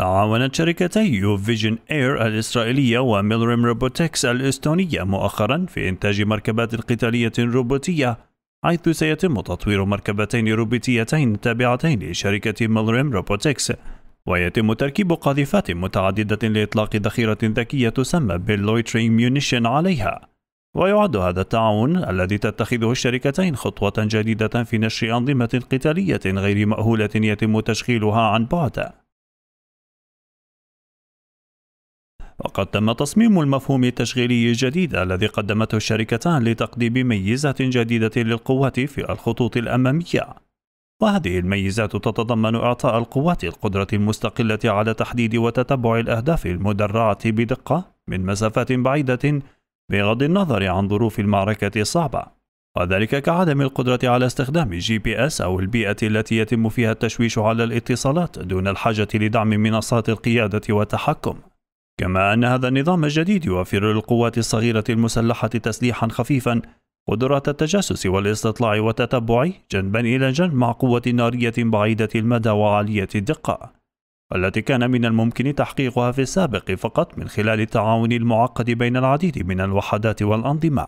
تعاونت شركتي يوفيجن اير الإسرائيلية وميلريم روبوتكس الإستونية مؤخرا في إنتاج مركبات قتالية روبوتية حيث سيتم تطوير مركبتين روبوتيتين تابعتين لشركة ميلريم روبوتكس ويتم تركيب قاذفات متعددة لإطلاق ذخيرة ذكية تسمى باللويترينج ميونيشن عليها ويعد هذا التعاون الذي تتخذه الشركتين خطوة جديدة في نشر أنظمة قتالية غير مأهولة يتم تشغيلها عن بعد وقد تم تصميم المفهوم التشغيلي الجديد الذي قدمته الشركتان لتقديم ميزة جديدة للقوات في الخطوط الأمامية وهذه الميزات تتضمن إعطاء القوات القدرة المستقلة على تحديد وتتبع الأهداف المدرعة بدقة من مسافات بعيدة بغض النظر عن ظروف المعركة الصعبة وذلك كعدم القدرة على استخدام جي بي اس أو البيئة التي يتم فيها التشويش على الاتصالات دون الحاجة لدعم منصات القيادة والتحكم كما أن هذا النظام الجديد يوفر للقوات الصغيرة المسلحة تسليحا خفيفا قدرة التجسس والاستطلاع والتتبع جنبا إلى جنب مع قوة نارية بعيدة المدى وعالية الدقة التي كان من الممكن تحقيقها في السابق فقط من خلال التعاون المعقد بين العديد من الوحدات والأنظمة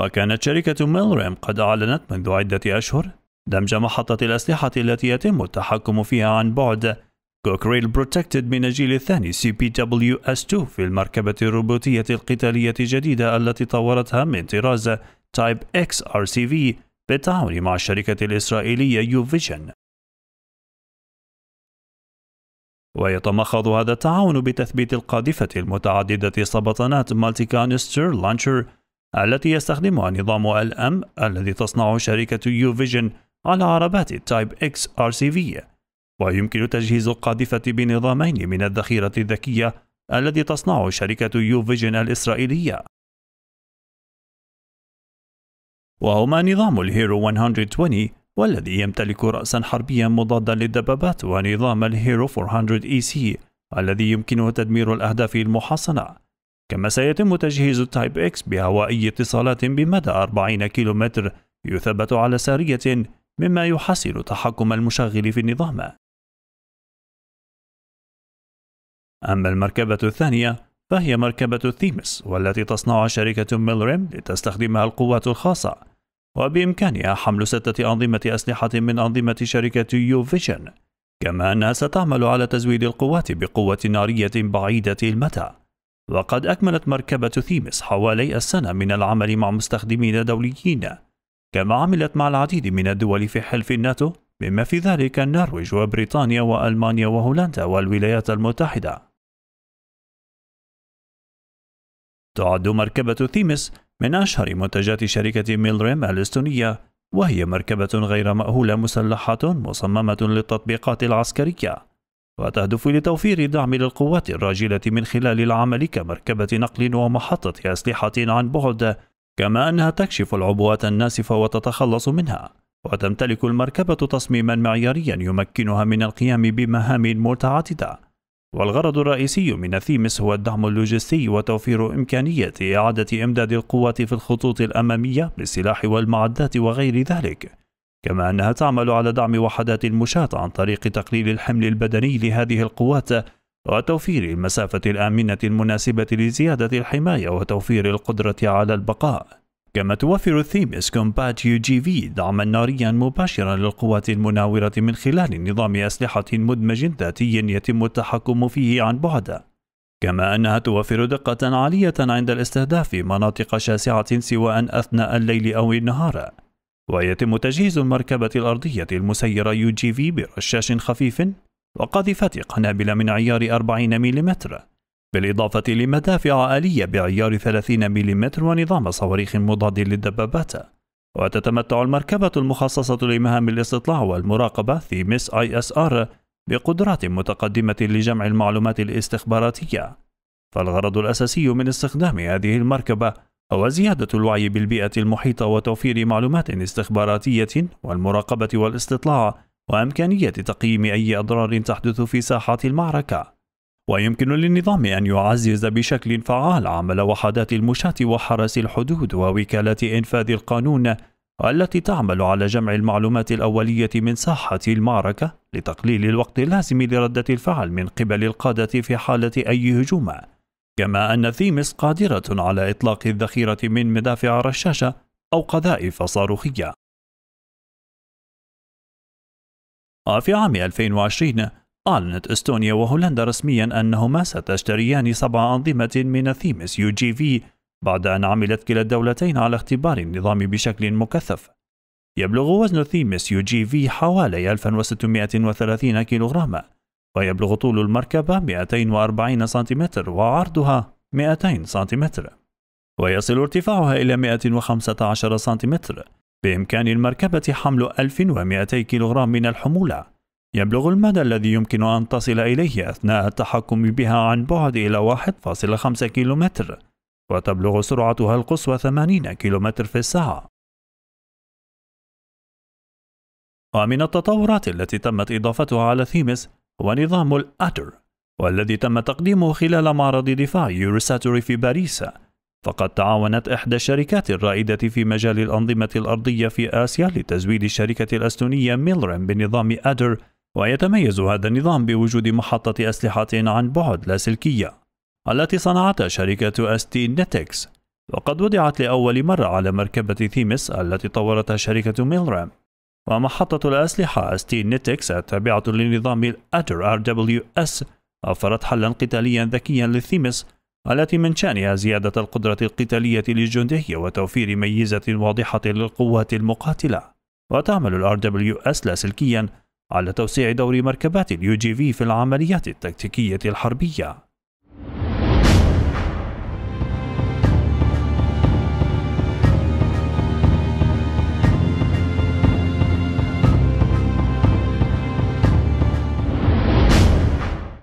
وكانت شركة ميلريم قد أعلنت منذ عدة أشهر دمج محطة الأسلحة التي يتم التحكم فيها عن بعد كوكريل بروتكتد من الجيل الثاني سي بي دبليو اس 2 في المركبة الروبوتية القتالية الجديدة التي طورتها من طراز تايب اكس ار سي في بالتعاون مع الشركة الإسرائيلية يو فيجن ويتمخض هذا التعاون بتثبيت القاذفة المتعددة سبطانات مالتي كانستر لانشر التي يستخدمها نظام ال ام الذي تصنعه شركة يو فيجن على عربات تايب اكس ار سي في ويمكن تجهيز القاذفة بنظامين من الذخيرة الذكية الذي تصنعه شركة يو فيجن الإسرائيلية وهما نظام الهيرو 120 والذي يمتلك رأسا حربيا مضادا للدبابات ونظام الهيرو 400 اي سي الذي يمكنه تدمير الأهداف المحصنة كما سيتم تجهيز التايب اكس بهوائي اتصالات بمدى 40 كيلومتر يثبت على سارية مما يحسن تحكم المشغل في النظام أما المركبة الثانية فهي مركبة الثيمس والتي تصنعها شركة ميلريم لتستخدمها القوات الخاصة وبإمكانها حمل ستة أنظمة أسلحة من أنظمة شركة يو فيشن كما أنها ستعمل على تزويد القوات بقوة نارية بعيدة المدى وقد أكملت مركبة ثيمس حوالي السنة من العمل مع مستخدمين دوليين كما عملت مع العديد من الدول في حلف الناتو بما في ذلك النرويج وبريطانيا وألمانيا وهولندا والولايات المتحدة تعد مركبة ثيمس من أشهر منتجات شركة ميلريم الإستونية وهي مركبة غير مأهولة مسلحة مصممة للتطبيقات العسكرية وتهدف لتوفير دعم للقوات الراجلة من خلال العمل كمركبة نقل ومحطة أسلحة عن بعد كما أنها تكشف العبوات الناسفة وتتخلص منها وتمتلك المركبة تصميما معياريا يمكنها من القيام بمهام متعددة والغرض الرئيسي من الثيمس هو الدعم اللوجستي وتوفير إمكانية إعادة إمداد القوات في الخطوط الأمامية بالسلاح والمعدات وغير ذلك كما أنها تعمل على دعم وحدات المشاة عن طريق تقليل الحمل البدني لهذه القوات وتوفير المسافة الآمنة المناسبة لزيادة الحماية وتوفير القدرة على البقاء كما توفر الثيمس كومبات يو جي في دعما ناريا مباشرا للقوات المناورة من خلال نظام أسلحة مدمج ذاتي يتم التحكم فيه عن بعد كما أنها توفر دقة عالية عند الاستهداف في مناطق شاسعة سواء أثناء الليل أو النهار ويتم تجهيز المركبة الأرضية المسيرة يو جي في برشاش خفيف وقاذفة قنابل من عيار 40 ملم بالإضافة لمدافع آلية بعيار 30 ملم ونظام صواريخ مضاد للدبابات وتتمتع المركبة المخصصة لمهام الاستطلاع والمراقبة في ميس آي اس آر بقدرات متقدمة لجمع المعلومات الاستخباراتية فالغرض الأساسي من استخدام هذه المركبة هو زيادة الوعي بالبيئة المحيطة وتوفير معلومات استخباراتية والمراقبة والاستطلاع وإمكانية تقييم أي أضرار تحدث في ساحة المعركة ويمكن للنظام أن يعزز بشكل فعال عمل وحدات المشاة وحرس الحدود ووكالات إنفاذ القانون التي تعمل على جمع المعلومات الأولية من ساحة المعركة لتقليل الوقت اللازم لردة الفعل من قبل القادة في حالة أي هجوم كما أن ثيمس قادرة على إطلاق الذخيرة من مدافع رشاشة أو قذائف صاروخية في عام 2020 أعلنت إستونيا وهولندا رسميا أنهما ستشتريان سبع أنظمة من ثيمس يو جي في بعد أن عملت كلا الدولتين على اختبار النظام بشكل مكثف يبلغ وزن ثيمس يو جي في حوالي 1630 كيلوغراما ويبلغ طول المركبة 240 سنتيمتر وعرضها 200 سنتيمتر ويصل ارتفاعها إلى 115 سنتيمتر بإمكان المركبة حمل 1200 كيلوغرام من الحمولة يبلغ المدى الذي يمكن أن تصل إليه أثناء التحكم بها عن بعد إلى 1.5 كيلومتر وتبلغ سرعتها القصوى 80 كيلومتر في الساعة ومن التطورات التي تمت إضافتها على ثيمس هو نظام الأتر والذي تم تقديمه خلال معرض دفاع يوروساتوري في باريس فقد تعاونت إحدى الشركات الرائدة في مجال الأنظمة الأرضية في آسيا لتزويد الشركة الأستونية ميلرن بنظام أدر ويتميز هذا النظام بوجود محطة أسلحة عن بعد لاسلكية التي صنعتها شركة أستي نتكس وقد وضعت لأول مرة على مركبة ثيمس التي طورتها شركة ميلرام ومحطة الأسلحة أستي نتكس التابعة لنظام الأتر RWS أوفرت حلا قتاليا ذكيا للثيمس التي من شأنها زيادة القدرة القتالية للجندي وتوفير ميزة واضحة للقوات المقاتلة وتعمل دبليو RWS لاسلكيا على توسيع دور مركبات اليو جي في في العمليات التكتيكية الحربية